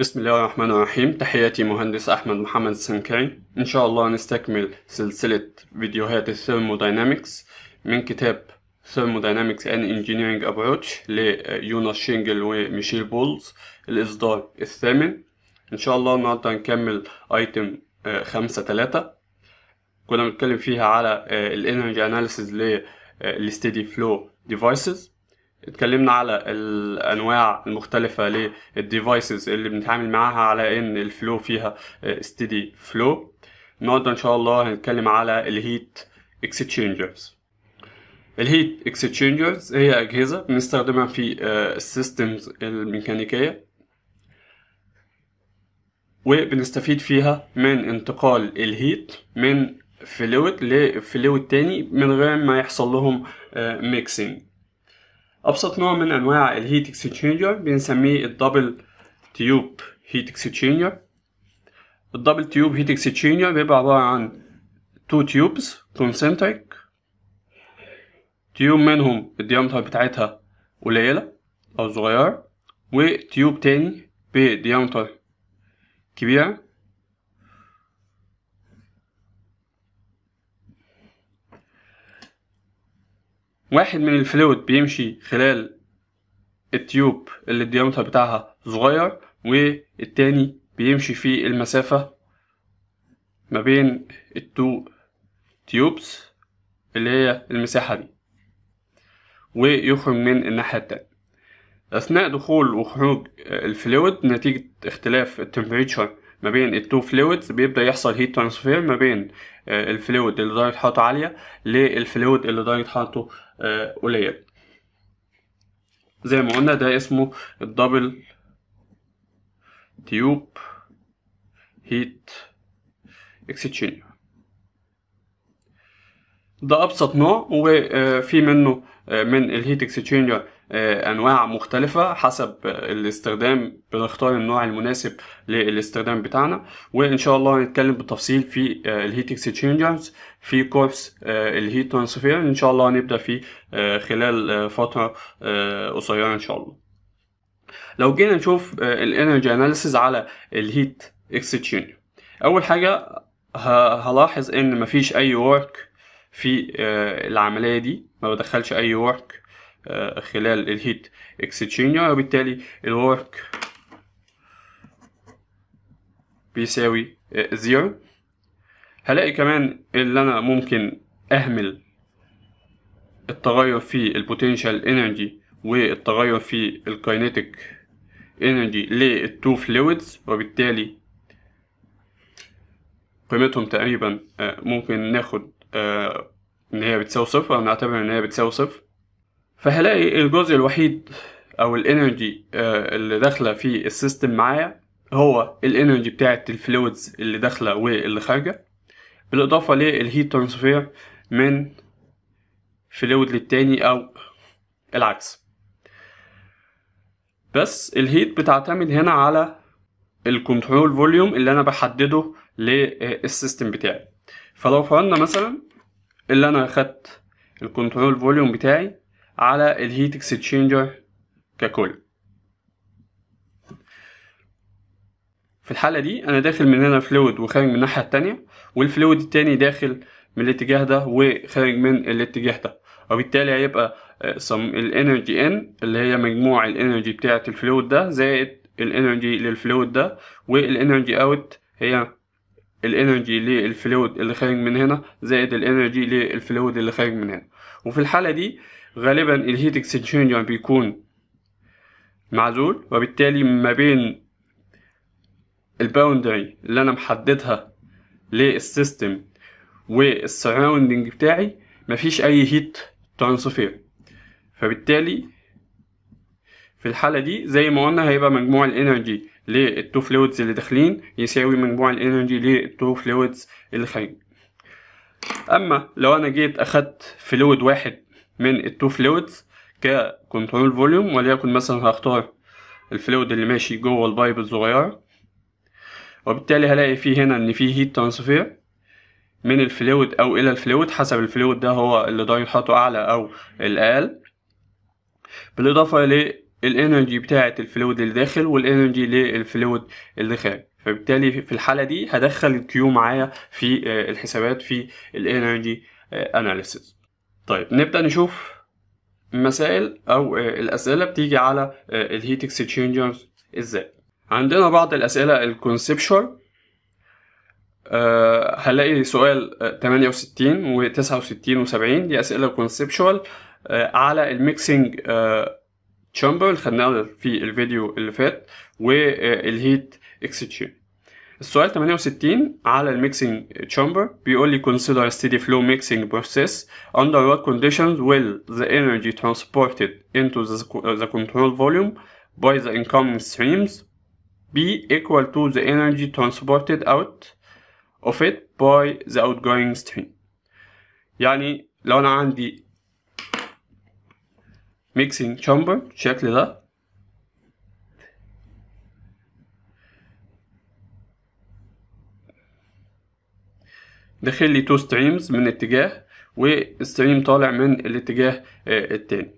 بسم الله الرحمن الرحيم تحياتي مهندس أحمد محمد السنكري إن شاء الله نستكمل سلسلة فيديوهات الثيرموداينامكس من كتاب Thermodynamics and Engineering Approach ليوناس شينجل وميشيل بولز الإصدار الثامن إن شاء الله النهاردة هنكمل أيتم خمسة تلاتة كنا بنتكلم فيها على الانرجي اناليسيز للستيدي فلو ديفايسز اتكلمنا على الانواع المختلفه للديفايسز اللي بنتعامل معاها على ان الفلو فيها ستيدي فلو النهارده ان شاء الله هنتكلم على الهيت اكسشينجرز الهيت اكسشينجرز هي اجهزه بنستخدمها في السيستمز آه، الميكانيكيه وبنستفيد فيها من انتقال الهيت من فلويد لفلويد تاني من غير ما يحصل لهم ميكسينج آه، أبسط نوع من أنواع الهيت اكسشينجر بنسميه الدبل تيوب هيت اكسشينجر الدبل تيوب هيت اكسشينجر بيبقى عبارة عن تو تيوبز كونسنتريك تيوب منهم الديامتر بتاعتها قليلة أو صغيرة وتيوب تاني بديامتر كبيرة واحد من الفلويد بيمشي خلال التيوب اللي الديامتر بتاعها صغير والتاني بيمشي في المسافة ما بين التو تيوبس اللي هي المساحة دي ويخرج من الناحية التانية أثناء دخول وخروج الفلويد نتيجة اختلاف التمبريتشر ما بين التو فلويدز بيبدا يحصل هيت ترانسفير ما بين آه، الفلويد اللي درجه حرارته عاليه للفلويد اللي درجه حرارته آه، قليله زي ما قلنا ده اسمه الدبل تيوب هيت اكسشينج ده ابسط نوع وفي آه، منه من الهيت اكسشينجر آه، انواع مختلفه حسب الاستخدام بنختار النوع المناسب للاستخدام بتاعنا وان شاء الله هنتكلم بالتفصيل في آه، الهيت اكسشينجرز في كورس الهيت ترانسفير ان شاء الله هنبدا فيه آه، خلال فتره قصيره ان شاء الله لو جينا نشوف الانرجي اناليسيز على الهيت اكسشينجر اول حاجه هلاحظ ان مفيش اي ورك في العمليه دي ما بدخلش اي ورك آه، خلال الهيت اكسشينجر وبالتالي الورك بيساوي آه، زيرو هلاقي كمان اللي انا ممكن اهمل التغير في البوتنشال انرجي والتغير في الكاينيتك انرجي للتو فلويدز وبالتالي قيمتهم تقريبا آه، ممكن ناخد ان هي بتساوي صفر او نعتبر ان هي بتساوي صفر فهلاقي الجزء الوحيد او الانرجي آه، اللي داخله في السيستم معايا هو الانرجي بتاعه الفلويدز اللي داخله واللي خارجه بالاضافه للهيت ترانسفير من فلويد للتاني او العكس بس الهيت بتعتمد هنا على الكنترول فوليوم اللي انا بحدده للسيستم بتاعي فلو فرضنا مثلا اللي انا خدت الكنترول فوليوم بتاعي على الهيت اكسشينجر ككل في الحالة دي أنا داخل من هنا فلويد وخارج من الناحية التانية والفلويد التاني داخل من الاتجاه ده وخارج من الاتجاه ده وبالتالي هيبقى آه، الانرجي ان اللي هي مجموع الانرجي بتاعة الفلويد ده زائد الانرجي للفلويد ده والانرجي اوت هي الانرجي للفلويد اللي خارج من هنا زائد الانرجي للفلويد اللي خارج من هنا وفي الحالة دي غالبا الهيت يعني اكسشينج بيكون معزول وبالتالي ما بين الباوندري اللي انا محددها للسيستم والسراوندنج بتاعي مفيش اي هيت ترانسفير فبالتالي في الحالة دي زي ما قلنا هيبقى مجموع الانرجي للتو فلويدز اللي داخلين يساوي مجموع الانرجي للتو فلويدز اللي خارجين اما لو انا جيت اخدت فلويد واحد من التو فلويدز ككنترول فوليوم وليكن مثلا هختار الفلويد اللي ماشي جوه البايب الصغيرة وبالتالي هلاقي فيه هنا ان فيه هيت ترانسفير من الفلويد او الى الفلويد حسب الفلويد ده هو اللي درجة حاطه اعلى او الاقل بالاضافة للانرجي بتاعة الفلويد اللي داخل والانرجي للفلويد اللي خارج فبالتالي في الحالة دي هدخل الكيو معايا في آه، الحسابات في الانرجي اناليسيس آه، طيب نبدأ نشوف مسائل أو آه، الأسئلة بتيجي على آه، الهيت اكسشينجرز إزاي عندنا بعض الأسئلة الكونسبشوال أه هنلاقي سؤال 68 آه، و 69 و 70 دي أسئلة كونسبشوال على الميكسينج تشامبر اللي خدناه في الفيديو اللي فات والهيت اكسشينج السؤال 68 على mixing chamber بيقول لي consider steady flow mixing process under what conditions will the energy transported into the, the control volume by the incoming streams be equal to the energy transported out of it by the outgoing stream يعني لو انا عندي mixing chamber بالشكل ده داخل لي تو ستريمز من اتجاه وستريم طالع من الاتجاه آه، التاني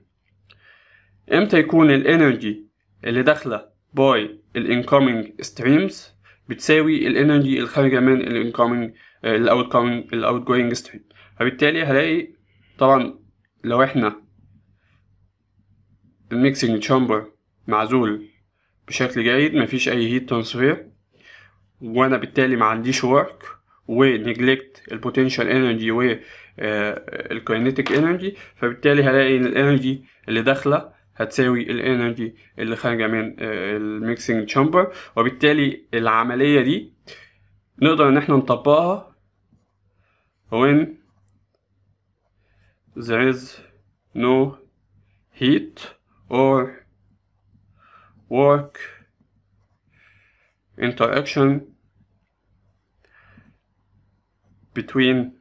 امتى يكون الانرجي اللي داخله باي الانكومينج ستريمز بتساوي الانرجي الخارجه من الانكومينج الاوت كومينج الاوت جوينج ستريم فبالتالي هلاقي طبعا لو احنا الميكسينج تشامبر معزول بشكل جيد مفيش اي هيت ترانسفير وانا بالتالي ما عنديش ورك ونجلكت البوتنشال انرجي والكاينيتيك انرجي فبالتالي هلاقي ان الانرجي اللي داخله هتساوي الانرجي اللي خارجه من آه، الميكسنج تشامبر وبالتالي العمليه دي نقدر ان احنا نطبقها when there is no heat or work interaction between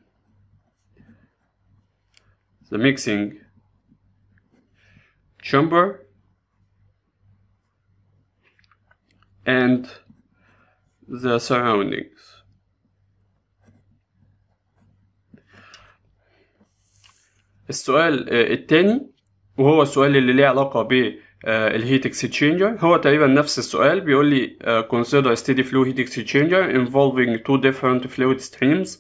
the mixing chamber and the surroundings. السؤال الثاني وهو السؤال اللي ليه علاقة بالهيت اكسشينجر هو تقريبا نفس السؤال بيقول لي consider a steady flow heat exchanger involving two different fluid streams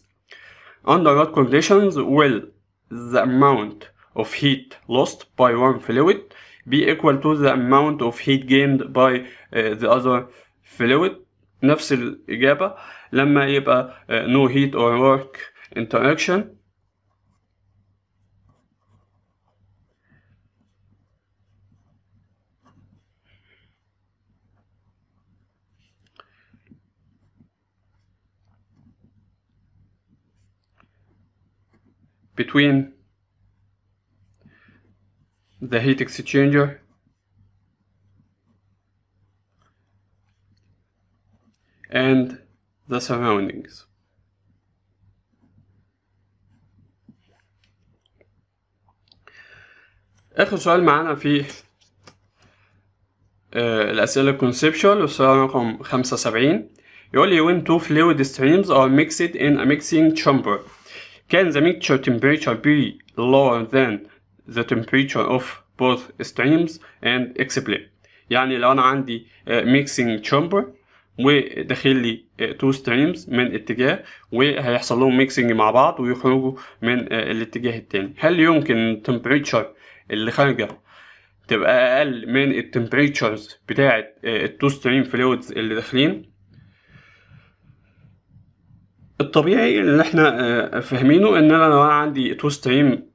under what conditions, will the amount of heat lost by one fluid be equal to the amount of heat gained by uh, the other fluid نفس الإجابة لما يبقى uh, no heat or work interaction between the heat exchanger and the surroundings. آخر سؤال معنا في الأسئلة conceptual والسؤال رقم خمسة وسبعين يقول لي when two fluid streams are mixed in a mixing chamber Can the mixture temperature be lower than the temperature of both streams and explain يعني لو انا عندي آه، mixing chamber وداخل لي تو ستريمز من اتجاه وهيحصل لهم ميكسنج مع بعض ويخرجوا من آه، الاتجاه التاني هل يمكن التمبريتشر اللي خارجه تبقى اقل من التمبريتشرز بتاعه التو ستريم فلويدز اللي داخلين الطبيعي اللي احنا آه، فاهمينه ان انا لو عندي تو ستريم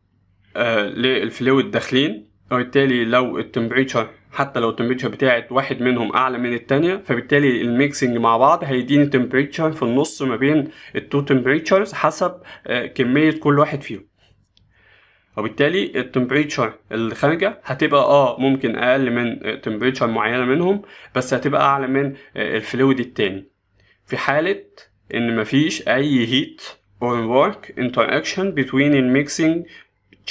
آه، للفلويد داخلين وبالتالي لو التمبريتشر حتى لو التمبريتشر بتاعت واحد منهم اعلى من التانية فبالتالي الميكسنج مع بعض هيديني تمبريتشر في النص ما بين التو تمبريتشرز حسب آه، كمية كل واحد فيهم وبالتالي التمبريتشر اللي خارجة هتبقى اه ممكن اقل من تمبريتشر معينة منهم بس هتبقى اعلى من الفلويد التاني في حالة ان مفيش اي heat or work interaction between الميكسينج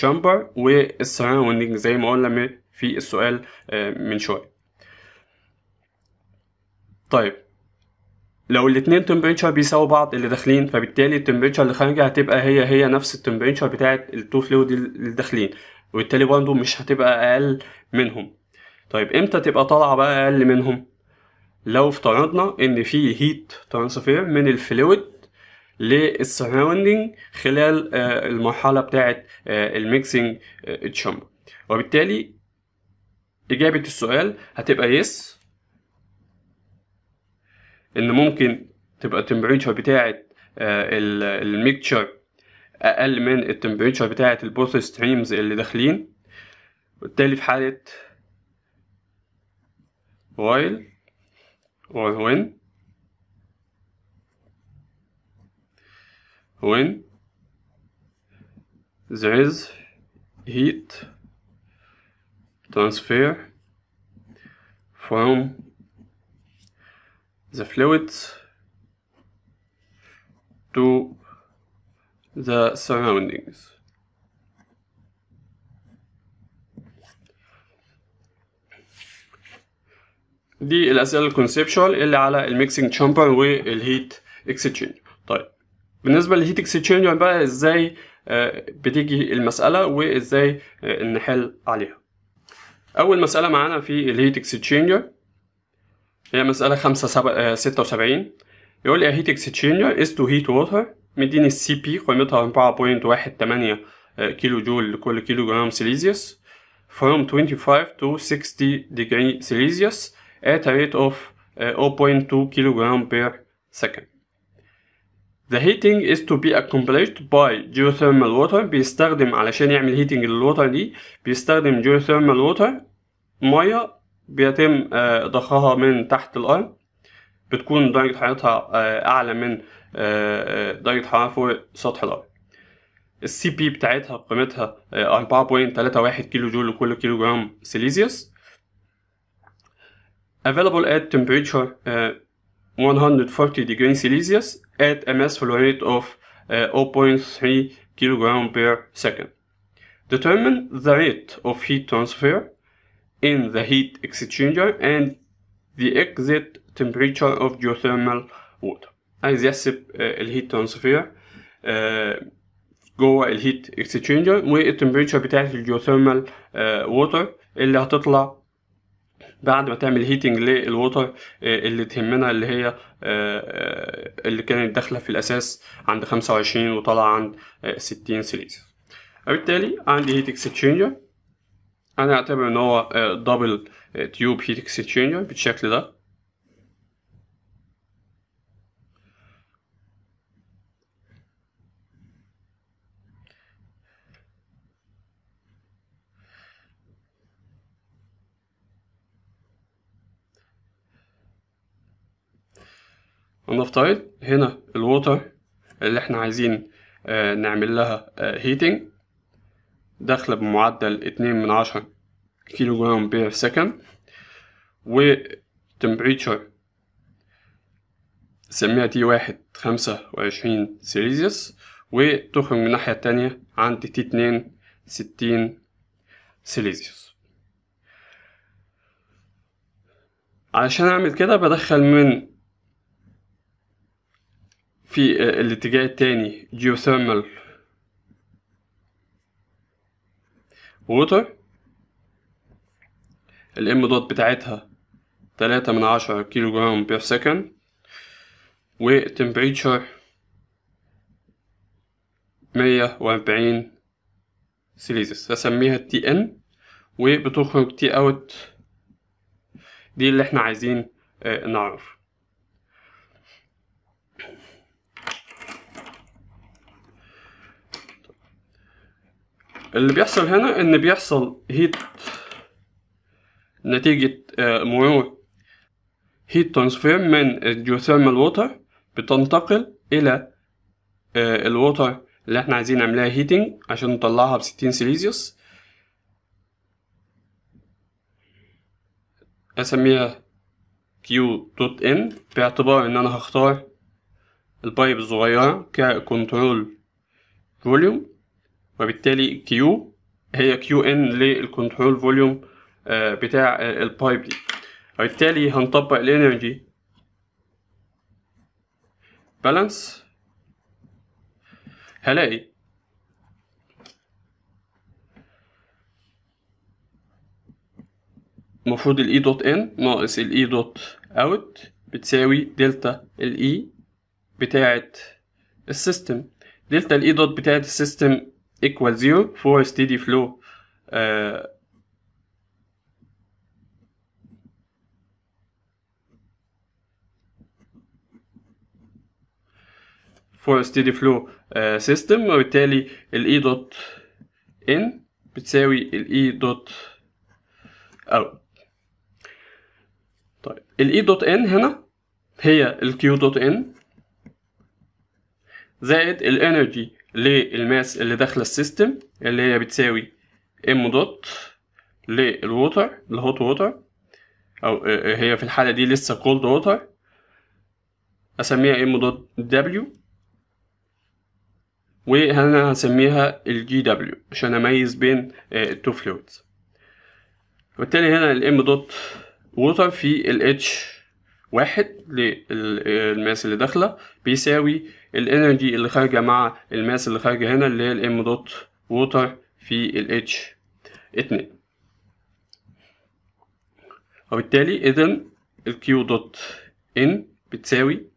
chamber والسراوندنج زي ما قلنا في السؤال آه، من شويه طيب لو الاتنين تمبريتشر بيساووا بعض اللي داخلين فبالتالي التمبريتشر اللي خارجه هتبقى هي هي نفس التمبريتشر بتاعه التو فلويد اللي داخلين وبالتالي برضه مش هتبقى اقل منهم طيب امتى تبقى طالعه بقى اقل منهم لو افترضنا ان في هيت ترانسفير من الفلويد للسراوندينج خلال آه، المرحله بتاعه الميكسنج تشامبر وبالتالي اجابه السؤال هتبقى يس ان ممكن تبقى التمبريتشر بتاعه الميكتشر اقل من التمبريتشر بتاعه البوث ستريمز اللي داخلين وبالتالي في حاله وايل or when when there is heat transfer from the fluids to the surroundings. دي الاسئله الكونسبشوال اللي على الميكسنج تشامبر والهيت اكسشينج طيب بالنسبه للهيت اكسشينج بقى ازاي آه، بتيجي المساله وازاي آه، نحل عليها اول مساله معانا في الهيت اكسشينجر هي مساله 5 76 آه، يقول لي هيت اكسشينجر از تو هيت ووتر مديني السي بي قيمتها 4.18 كيلو جول لكل كيلو جرام سيليزيوس from 25 to 60 degree سيليزيوس at a rate of uh, 0.2 kilogram per second. The heating is to be accomplished by geothermal water بيستخدم علشان يعمل heating للوتر دي بيستخدم geothermal water مية بيتم uh, ضخها من تحت الأرض بتكون درجة حرارتها uh, أعلى من uh, درجة حرارة فوق سطح الأرض السي بي بتاعتها قيمتها 4.31 كيلو جول لكل كيلو جرام سيليزيوس available at temperature uh, 140 degrees Celsius at a mass flow rate of uh, 0.3 kilogram per second. Determine the rate of heat transfer in the heat exchanger and the exit temperature of geothermal water. I just الهيت uh, transfer جوه uh, الهيت exchanger والتمبريتشر بتاعه الجيوثيرمال ووتر اللي هتطلع بعد ما تعمل هيتنج للووتر آه، اللي تهمنا اللي هي آه، آه، اللي كانت داخله في الاساس عند 25 وطلع عند 60 سليز وبالتالي عندي هيت اكسشينجر انا اعتبر ان هو دبل تيوب هيت اكسشينجر بالشكل ده ونفترض هنا الووتر اللي احنا عايزين آه، نعمل لها هيتنج آه، داخلة بمعدل اتنين من عشرة كيلو جرام بير سكند و تمبريتشر سميها تي واحد خمسة وعشرين سيليزيوس وتخرج من الناحية التانية عند تي اتنين ستين سيليزيوس علشان اعمل كده بدخل من في آه، الاتجاه التاني geothermal water الام دوت بتاعتها تلاتة من عشرة كيلو جرام بير سكند و temperature مية وأربعين سيليزيس هسميها تي ان وبتخرج تي اوت دي اللي احنا عايزين آه، نعرف اللي بيحصل هنا ان بيحصل هيت نتيجة مرور هيت ترانسفير من الجيوثيرمال ووتر بتنتقل الى آه، الووتر اللي احنا عايزين نعملها هيتنج عشان نطلعها بستين سيليزيوس اسميها كيو دوت ان باعتبار ان انا هختار البايب الصغيرة ككنترول فوليوم وبالتالي كيو هي كيو ان للكنترول فوليوم بتاع آه، البايب دي وبالتالي هنطبق الانرجي بالانس هلاقي المفروض الاي دوت e ان ناقص الاي دوت اوت بتساوي دلتا الاي e بتاعة السيستم دلتا الاي دوت e بتاعة السيستم equal zero for steady flow uh, for steady flow uh, system وبالتالي ال E dot N بتساوي ال E dot out طيب ال E dot N هنا هي ال Q dot N زائد ال energy للماس اللي داخله السيستم اللي هي بتساوي ام دوت للووتر الهوت ووتر او آه، آه، هي في الحاله دي لسه كولد ووتر اسميها ام دوت دبليو وهنا هسميها الجي دبليو عشان اميز بين التو آه، فلويدز وبالتالي هنا الام دوت ووتر في الاتش واحد للماس اللي داخله بيساوي الانرجي اللي خارجه مع الماس اللي خارجه هنا اللي هي الام دوت ووتر في الاتش اتنين وبالتالي اذا الكيو دوت ان بتساوي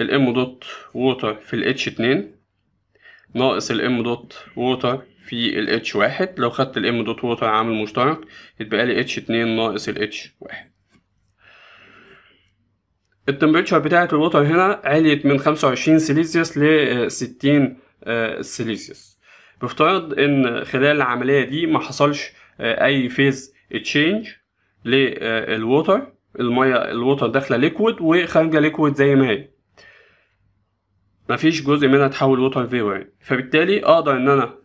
الام دوت ووتر في الاتش اتنين ناقص الام دوت ووتر في الاتش واحد لو خدت الام دوت ووتر عامل مشترك يتبقى لي اتش اتنين ناقص الاتش واحد التمبريتشر بتاعه الوتر هنا عليت من 25 سيليزيوس ل 60 آه، آه، سيليزيوس بافتراض ان خلال العمليه دي ما حصلش آه، اي فيز تشينج للوتر الميه الوتر داخله ليكويد وخارجه ليكويد زي ما هي مفيش جزء منها تحول ووتر فيبر فبالتالي اقدر ان انا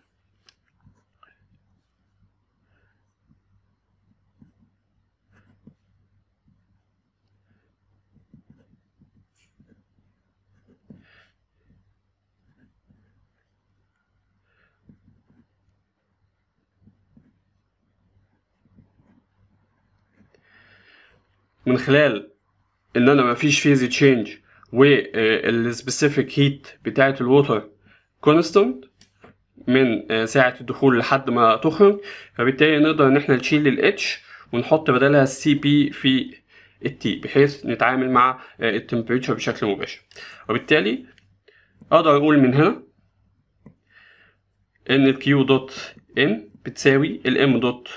من خلال ان انا مفيش فيز تشينج والسبيسيفيك هيت بتاعه الوتر كونستانت من آه، ساعه الدخول لحد ما تخرج فبالتالي نقدر ان احنا نشيل الاتش ونحط بدلها السي بي في التي بحيث نتعامل مع آه، التمبريتشر بشكل مباشر وبالتالي اقدر اقول من هنا ان الكيو دوت ان بتساوي الام دوت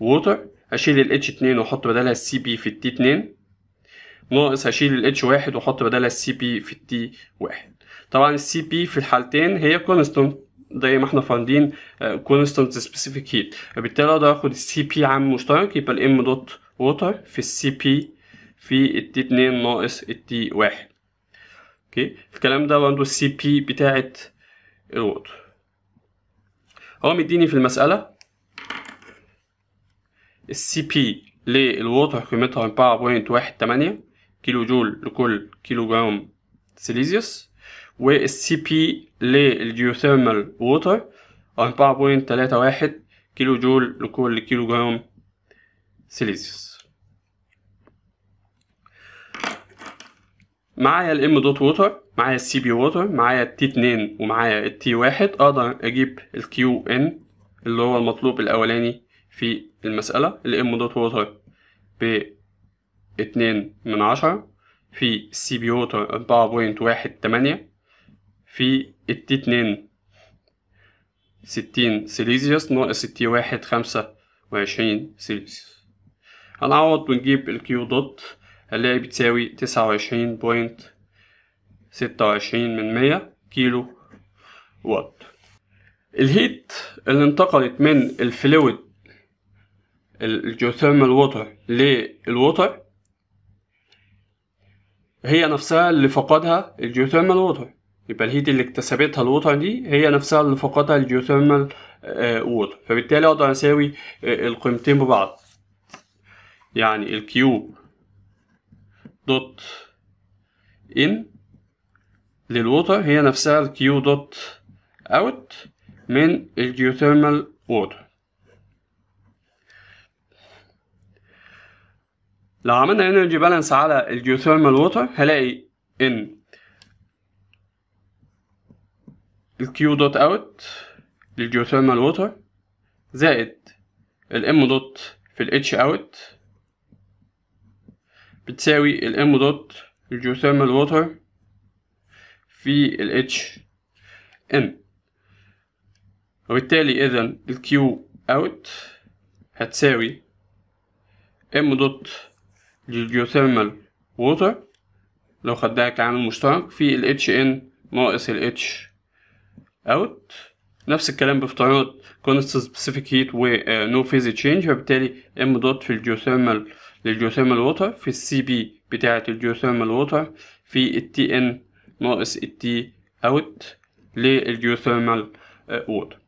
ووتر هشيل ال H2 واحط بدالها ال CP في t 2 ناقص هشيل ال H1 واحط بدالها ال CP في t 1 طبعا ال CP في الحالتين هي كونستنت زي ما احنا فاهمين كونستنت سبيسيفيك هيت فبالتالي اقدر اخد ال CP عام مشترك يبقى M دوت ووتر في ال CP في t 2 ناقص t 1 اوكي الكلام ده برضه ال CP بتاعت الوتر هو مديني في المساله السي بي للوضوح قيمتها 4.18 كيلو جول لكل كيلو جرام سيليزيوس والسي بي للجيوثيرمال ووتر 4.31 كيلو جول لكل كيلو جرام سيليزيوس معايا الام دوت ووتر معايا السي بي ووتر معايا التي 2 ومعايا التي 1 اقدر اجيب الكيو ان اللي هو المطلوب الاولاني في المسألة الام دوت ووتر ب اتنين من عشرة في السي بي ووتر أربعة بوينت واحد تمانية في التي اتنين ستين سيليزيوس ناقص التي واحد خمسة وعشرين سيليزيوس هنعوض ونجيب الكيو دوت هنلاقي بتساوي تسعة وعشرين بوينت ستة وعشرين من مية كيلو وات الهيت اللي انتقلت من الفلويد الجيوثيرمال ووتر للوتر هي نفسها اللي فقدها الجيوثيرمال ووتر يبقى الهيت اللي اكتسبتها الوتر دي هي نفسها اللي فقدها الجيوثيرمال آه، ووتر فبالتالي اقدر اساوي آه، القيمتين ببعض يعني الكيوب دوت ان للوتر هي نفسها الكيو دوت اوت من الجيوثيرمال ووتر لو عملنا انرجي بالانس على الجيوثيرمال ووتر هلاقي ان الكيو دوت اوت للجيوثيرمال ووتر زائد الام دوت في الاتش اوت بتساوي الام دوت الجيوثيرمال ووتر في الاتش ان وبالتالي اذا الكيو اوت هتساوي ام دوت للجيوثيرمال ووتر لو خدناها كعامل مشترك في ال HN ناقص ال H out نفس الكلام بافتراض كونست سبيسيفيك هيت نو فيز تشينج فبالتالي ام دوت في الجيوثيرمال للجيوثيرمال ووتر في السي بي بتاعة الجيوثيرمال ووتر في ال TN ناقص T out للجيوثيرمال ووتر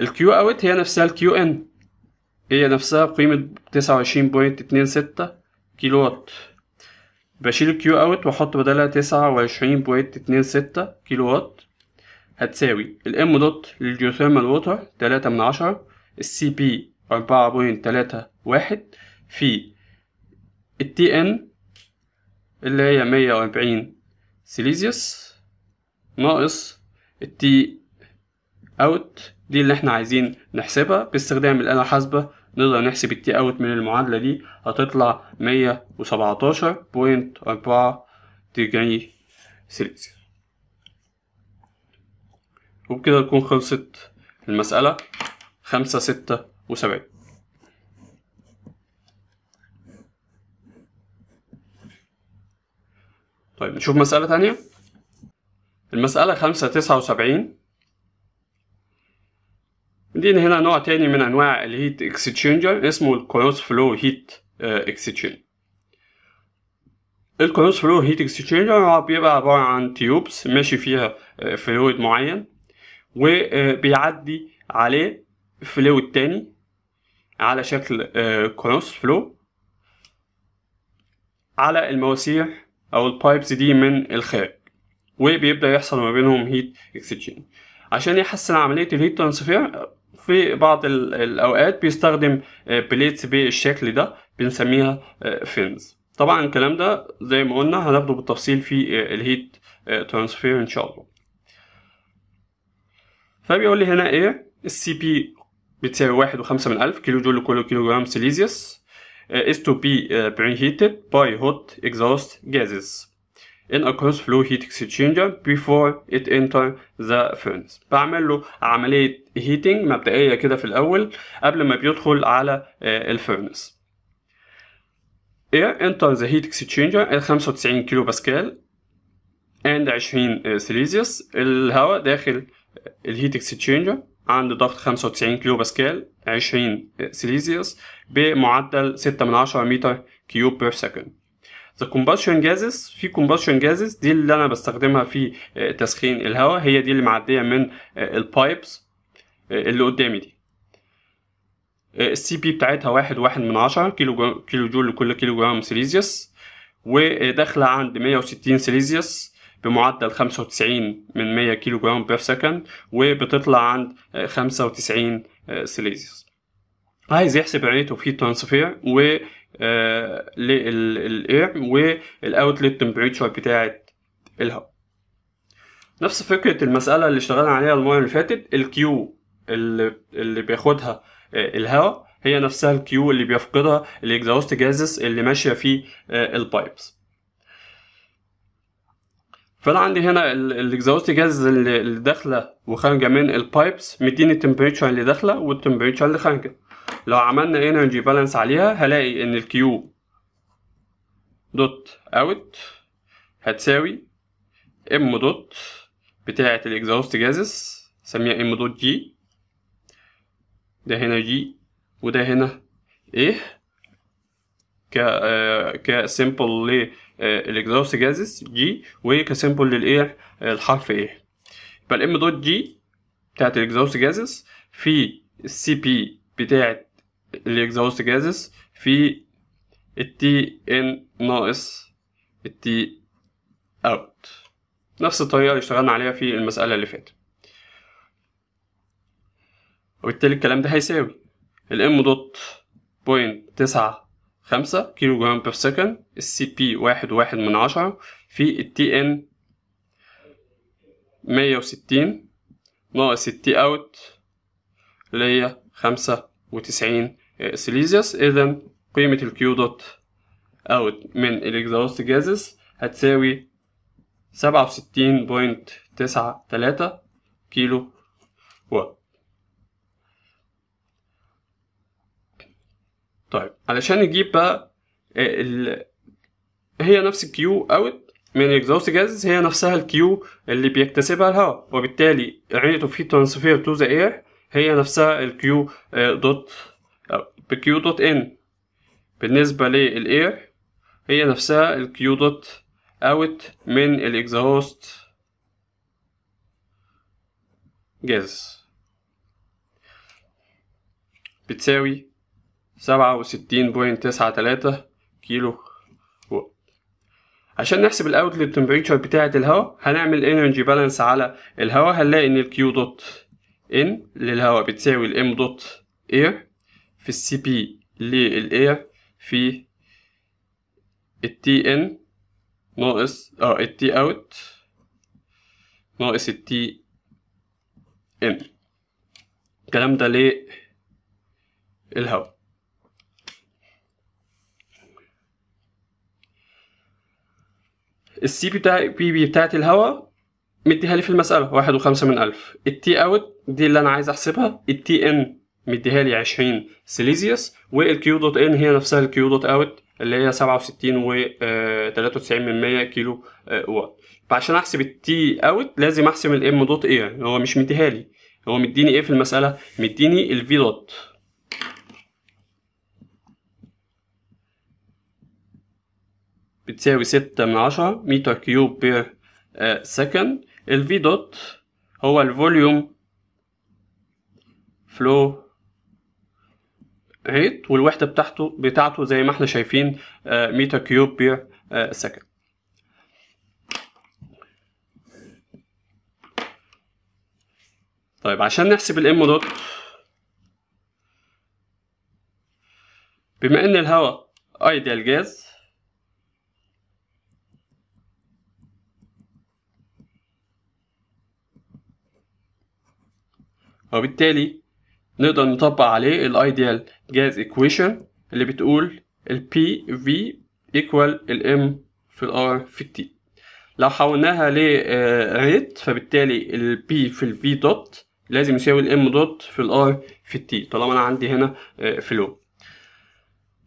آه، Q out هي نفسها ال QN هي نفسها بقيمة تسعة وعشرين بوينت اتنين ستة كيلو وات بشيل الكيو اوت واحط بدلها تسعة وعشرين بوينت اتنين ستة كيلو وات هتساوي الام دوت للجيوثيرمال ووتر تلاتة من عشرة السي بي أربعة بوينت تلاتة واحد في التي ان اللي هي مية وأربعين سيليزيوس ناقص التي اوت دي اللي احنا عايزين نحسبها باستخدام الآلة الحاسبة نقدر نحسب التي اوت من المعادلة دي هتطلع مية وسبعتاشر بوينت أربعة ديجري سيليزيوس وبكده تكون خلصت المسألة خمسة ستة وسبعين طيب نشوف مسألة تانية المسألة خمسة تسعة وسبعين عندنا هنا نوع تاني من انواع الهيت اكسشينجر اسمه الكروس فلو هيت اكسشينج الكروس فلو هيت اكسشينجر بيبقى عبارة عن تيوبس ماشي فيها فلويد آه، معين وبيعدي آه، عليه فلويد تاني على شكل كروس آه، فلو على المواسير او البايبس دي من الخارج وبيبدا يحصل ما بينهم هيت اكسشينج عشان يحسن عمليه الهيت ترانسفير في بعض الأوقات بيستخدم آه، بليتس بالشكل ده بنسميها آه، فينز طبعا الكلام ده زي ما قلنا هناخده بالتفصيل في آه، الهيت ترانسفير إن شاء الله فبيقول لي هنا إيه السي بي بتساوي واحد وخمسة من ألف كيلو جول لكل كيلو جرام سيليزيوس تو بي بري preheated باي hot exhaust جازز in a closed flow heat exchanger before it enter the furnace بعمل له عملية heating مبدئية كده في الأول قبل ما بيدخل على آه، الفرنس air enter the heat exchanger at 95 كيلو باسكال and 20 سيليزيوس آه، الهواء داخل آه، الهيت اكسشينجر عند ضغط 95 كيلو باسكال 20 سيليزيوس بمعدل 6 من 10 متر كيوب بير سكند ذا كومباشن جازز في كومباشن جازز دي اللي انا بستخدمها في آه، تسخين الهواء هي دي اللي معديه من آه، البايبس آه، اللي قدامي دي السي بي بتاعتها واحد واحد من عشرة كيلو كيلو جول لكل كيلو جرام سيليزيوس وداخلة عند مية وستين سيليزيوس بمعدل خمسة وتسعين من مية كيلو جرام بير سكند وبتطلع عند خمسة وتسعين سيليزيوس عايز يحسب عينيته في ترانسفير و للاير والاوتلت تمبريتشر بتاعه الهب نفس فكره المساله اللي اشتغلنا عليها المره اللي فاتت الكيو اللي, اللي بياخدها الهواء هي نفسها الكيو اللي بيفقدها الاكزاوست جازس اللي ماشيه في البايبس فانا عندي هنا الاكزاوست جازز اللي داخله وخارجه من البايبس مديني التمبريتشر اللي داخله والتمبريتشر اللي خارجه لو عملنا انرجي بالانس عليها هلاقي ان الكيو دوت اوت هتساوي ام دوت بتاعة الاكزاوست جازس سميها ام دوت جي ده هنا جي وده هنا ايه ك آه كسيمبل للاكزاوست جازس جي وكسيمبل للايه الحرف ايه يبقى الام دوت جي بتاعة الاكزاوست جازس في السي بي بتاعة الإكزاوست جازز في التي إن ناقص التي أوت نفس الطريقة اللي اشتغلنا عليها في المسألة اللي فاتت وبالتالي الكلام ده هيساوي الام دوت بوينت تسعة خمسة كيلو جرام بير سكند السي بي واحد واحد من عشرة في التي ان مية وستين ناقص التي اوت اللي هي خمسة وتسعين سيليزيوس آه، إذا قيمة الكيو دوت أوت من الإكزاوست جازز هتساوي سبعة وستين بوينت تسعة تلاتة كيلو وات طيب علشان نجيب بقى آه، ال... هي نفس الكيو اوت من الاكزوست جاز هي نفسها الكيو اللي بيكتسبها الهواء وبالتالي عينته في ترانسفير تو ذا اير هي نفسها الكيو دوت بكيو دوت ان بالنسبة للاير هي نفسها الكيو دوت اوت من Exhaust جاز بتساوي سبعة وستين بوينت تسعة تلاتة كيلو عشان نحسب الاوتلت تمبريتشر بتاعة الهواء هنعمل انرجي بالانس على الهواء هنلاقي ان الكيو دوت ان للهواء بتساوي الام دوت اير في السي بي للاير في التي ان ناقص اه التي اوت ناقص التي ان الكلام ده للهواء السي بتاع بي بتاعت الهواء مديها لي في المسألة واحد وخمسة من ألف التي اوت دي اللي انا عايز احسبها التي ان مديها لي 20 سيليزيوس والكيو دوت ان هي نفسها الكيو دوت اوت اللي هي 67 و 93 آه، من 100 كيلو آه، وات فعشان احسب التي اوت لازم احسب الام دوت اي يعني هو مش مديها لي هو مديني ايه في المساله مديني الفي دوت بتساوي ستة من عشرة متر كيوب بير سكند الفي دوت هو الفوليوم فلو ريت والوحده بتاعته بتاعته زي ما احنا شايفين متر كيوب بير سكند طيب عشان نحسب الام دوت بما ان الهواء ايديال جاز وبالتالي نقدر نطبق عليه الايديال جاز ايكويشن اللي بتقول الـ P V equal الـ M في الـ R في الـ T لو حولناها لـ آه, rate فبالتالي الـ P في الـ V دوت لازم يساوي الـ M دوت في الـ R في الـ T طالما انا عندي هنا آه, flow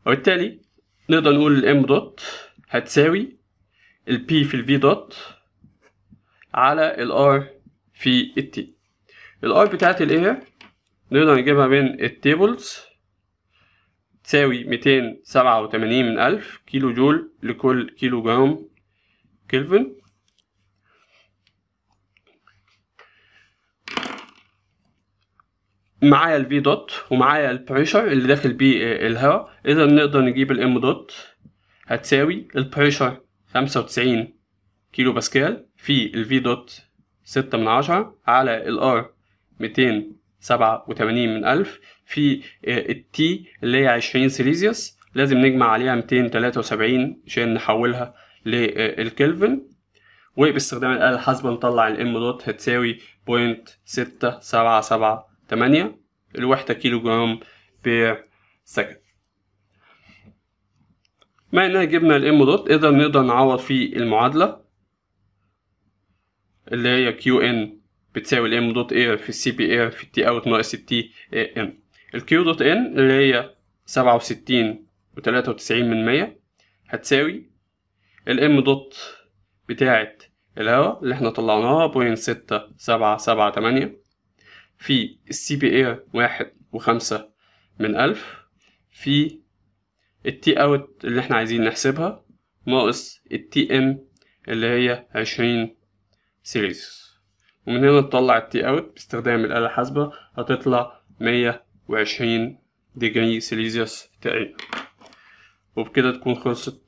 وبالتالي نقدر نقول الـ M دوت هتساوي الـ P في الـ V دوت على الـ R في الـ T الـ R بتاعت الـ Air نقدر نجيبها من التيبلز تساوي ميتين سبعة وتمانين من ألف كيلو جول لكل كيلو جرام كلفن معايا الفي دوت ومعايا البريشر اللي داخل بيه الهواء اذا نقدر نجيب الام دوت هتساوي البريشر خمسة وتسعين كيلو باسكال في الفي دوت ستة من عشرة على الار ميتين 87 من 1000 في آه، التي اللي هي 20 سيليزيوس لازم نجمع عليها 273 عشان نحولها للكلفن آه، وباستخدام الآلة الحاسبة نطلع الام دوت هتساوي بوينت ستة سبعة سبعة تمانية الوحدة كيلو جرام بير سكند بما اننا جبنا الام دوت اذا نقدر نعوض فيه المعادلة اللي هي كيو ان بتساوي الام دوت اير في السي بي اير في التي اوت ناقص التي ام الكيو دوت ان اللي هي سبعة وستين وتلاتة وتسعين من مية هتساوي الام دوت بتاعة الهواء اللي احنا طلعناها بوين ستة سبعة سبعة تمانية في السي بي اير واحد وخمسة من ألف في التي اوت اللي احنا عايزين نحسبها ناقص التي ام اللي هي عشرين سيريز ومن هنا تطلع التي اوت باستخدام الآلة الحاسبة هتطلع 120 ديجري سيليزيوس تقريبا وبكده تكون خلصت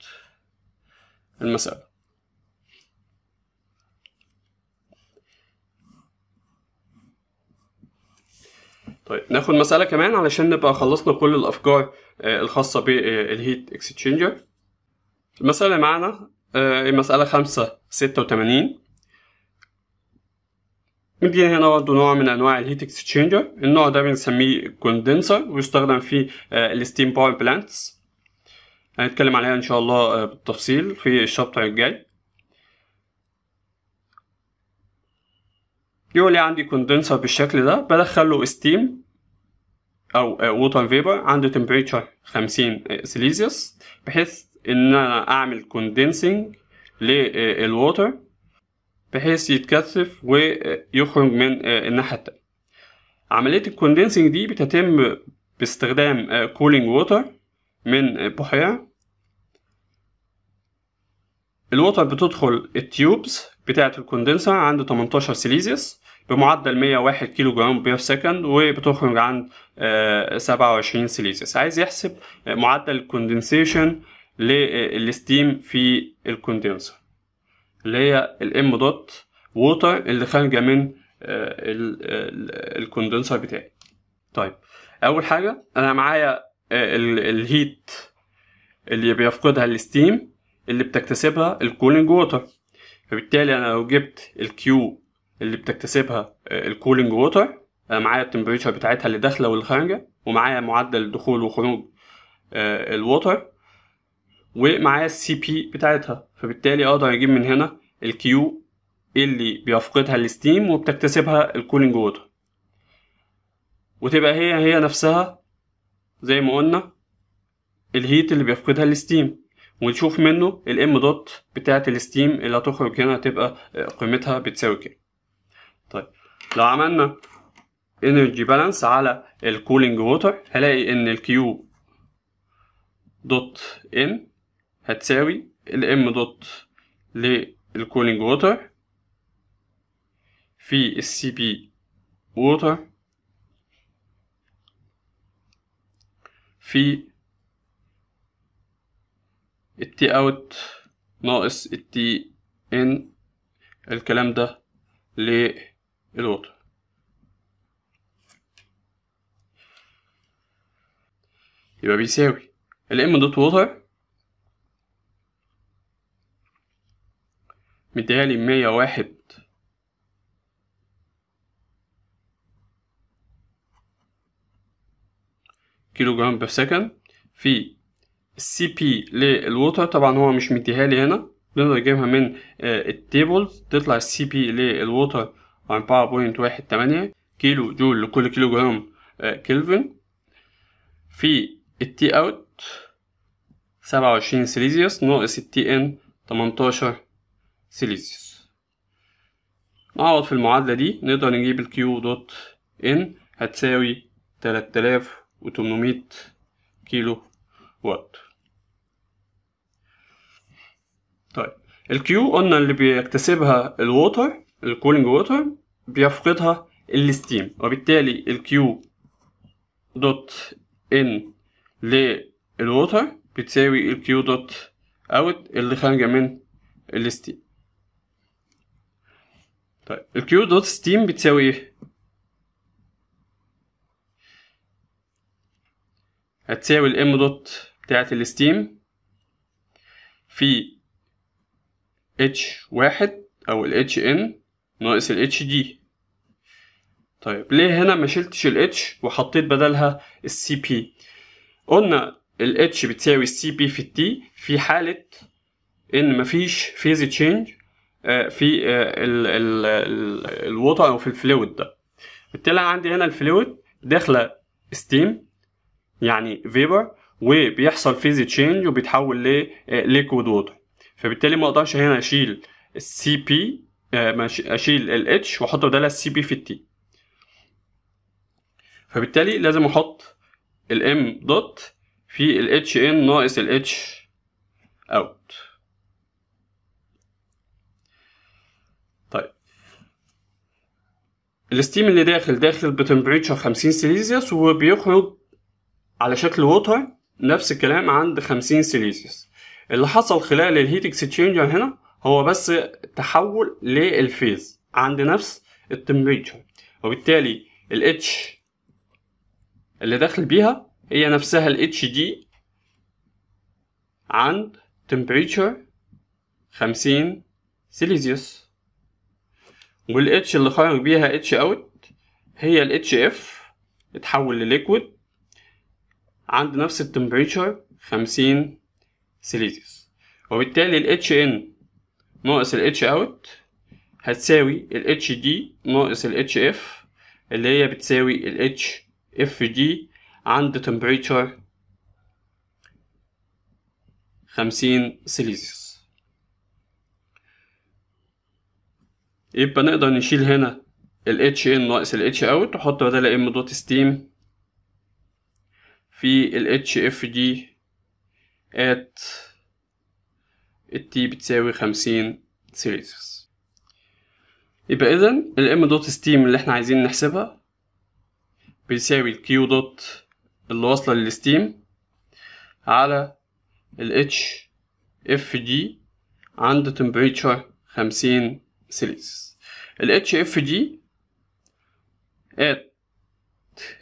المسألة طيب ناخد مسألة كمان علشان نبقى خلصنا كل الأفكار آه، الخاصة بالهيت اكسشينجر المسألة اللي معانا المسألة آه، خمسة ستة وتمانين ودي هنا برضه نوع من انواع الهيت اكسشينجر النوع ده بنسميه كوندنسر ويستخدم في الستيم باور بلانتس هنتكلم عليها ان شاء الله آه، بالتفصيل في الشابتر الجاي يقول لي عندي كوندنسر بالشكل ده بدخله ستيم او ووتر آه، فيبر عند تمبريتشر 50 سيليزيوس بحيث ان انا اعمل كوندنسنج للووتر آه، بحيث يتكثف ويخرج من آه، الناحية التانية عملية الكوندنسنج دي بتتم باستخدام كولينج آه، ووتر من آه، بحيرة الوتر بتدخل التيوبز بتاعة الكوندنسر عند 18 سيليزيوس بمعدل 101 كيلو جرام بير سكند وبتخرج عند 27 سيليزيوس عايز يحسب معدل الكوندنسيشن للستيم في الكوندنسر اللي هي الام دوت ووتر اللي خارجه من آه، الكوندنسر آه، بتاعي طيب اول حاجه انا معايا آه، الهيت اللي بيفقدها الستيم اللي بتكتسبها الكولينج ووتر فبالتالي انا لو جبت الكيو اللي بتكتسبها الكولينج ووتر انا معايا التمبريتشر بتاعتها اللي داخله واللي خارجه ومعايا معدل دخول وخروج الووتر ومعايا السي بي بتاعتها فبالتالي اقدر اجيب من هنا الكيو اللي بيفقدها الستيم وبتكتسبها الكولينج ووتر وتبقى هي هي نفسها زي ما قلنا الهيت اللي بيفقدها الستيم ونشوف منه الام دوت بتاعة الستيم اللي هتخرج هنا هتبقى آه، قيمتها بتساوي كام طيب لو عملنا انرجي بالانس على الكولينج ووتر هلاقي ان الكيو دوت ان هتساوي الام دوت للكولينج ووتر في السي بي ووتر في التي اوت ناقص التي ان الكلام ده للوتر يبقى بيساوي الام دوت ووتر مديالي مية واحد كيلو جرام بير سكند في السي بي للوتر طبعا هو مش مديهالي هنا نقدر نجيبها من آه، التيبلز تطلع السي بي للوتر أربعة بوينت واحد تمانية كيلو جول لكل كيلو جرام آه، كلفن في التي اوت سبعة وعشرين سيليزيوس ناقص التي ان تمنتاشر سيليزيوس نعوض في المعادلة دي نقدر نجيب الـ دوت هتساوي 3800 كيلو وات طيب Q قلنا اللي بيكتسبها الـ cooling water بيفقدها steam وبالتالي الـ دوت للـ Water بتساوي الـ دوت اللي خارجه من steam طيب الكيو دوت ستيم بتساوي ايه هتساوي الام دوت بتاعت الستيم في اتش واحد او الاتش ان ناقص الاتش دي طيب ليه هنا ما شلتش الاتش وحطيت بدلها السي بي قلنا الاتش بتساوي السي بي في التي في حالة ان مفيش فيز تشينج آه، في آه، ال ال ال الووتر او في الفلويد ده بالتالي انا عندي هنا الفلويد داخله ستيم يعني فيبر وبيحصل فيز تشينج وبيتحول آه، ليكويد ووتر فبالتالي ما اقدرش هنا اشيل السي بي اشيل الاتش واحط بدالها السي بي في التي فبالتالي لازم احط الام دوت في الاتش ان ناقص الاتش اوت الستيم اللي داخل داخل بتمبريتشر 50 سيليزيوس وبيخرج على شكل ووتر نفس الكلام عند 50 سيليزيوس اللي حصل خلال الهيت اكسشينجر هنا هو بس تحول للفيز عند نفس التمبريتشر وبالتالي الاتش اللي داخل بيها هي نفسها الاتش دي عند تمبريتشر 50 سيليزيوس والاتش اللي خرج بيها اتش اوت هي الاتش اف اتحول لليكويد عند نفس التمبريتشر 50 سيليزيوس وبالتالي الاتش ان ناقص الاتش اوت هتساوي الاتش دي ناقص الاتش اف اللي هي بتساوي الاتش اف دي عند تمبريتشر 50 سيليزيوس يبقى نقدر نشيل هنا ال h in ناقص ال H out وحط بدل M dot steam في ال g at t بتساوي خمسين سيريز يبقى إذا ال M dot steam اللي احنا عايزين نحسبها بيساوي ال Q dot اللي واصلة للستيم على ال g عند تمبريتشر خمسين سيليز ال اف دي at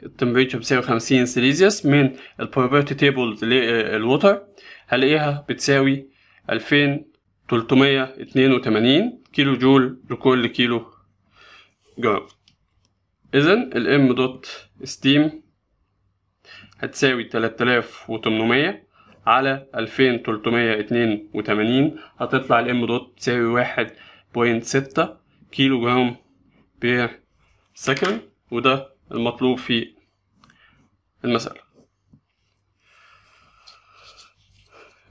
التمبريتشر بتساوي خمسين سيليزيوس من البروبرتي تيبل للوتر هلاقيها بتساوي وتمانين كيلو جول لكل كيلو جرام اذا الام دوت ستيم هتساوي وتمنمية على وتمانين هتطلع الام دوت تساوي واحد بوينت ستة كيلو جرام بير سكند وده المطلوب في المسألة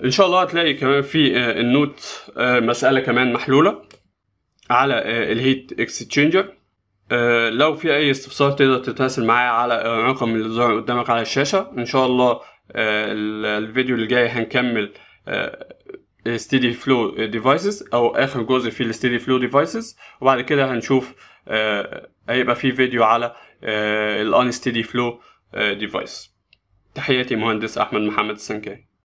ان شاء الله هتلاقي كمان في آه، النوت آه، مسألة كمان محلولة على آه، الهيت اكستشينجر لو في اي استفسار تقدر تتواصل معايا على الرقم اللي ظاهر قدامك على الشاشة ان شاء الله الفيديو اللي جاي هنكمل آه، steady flow آه، devices او اخر جزء في الستيدي فلو ديفايسز وبعد كده هنشوف آه، هيبقى في فيديو على ستيدي فلو ديفايس تحياتي مهندس احمد محمد السنكاي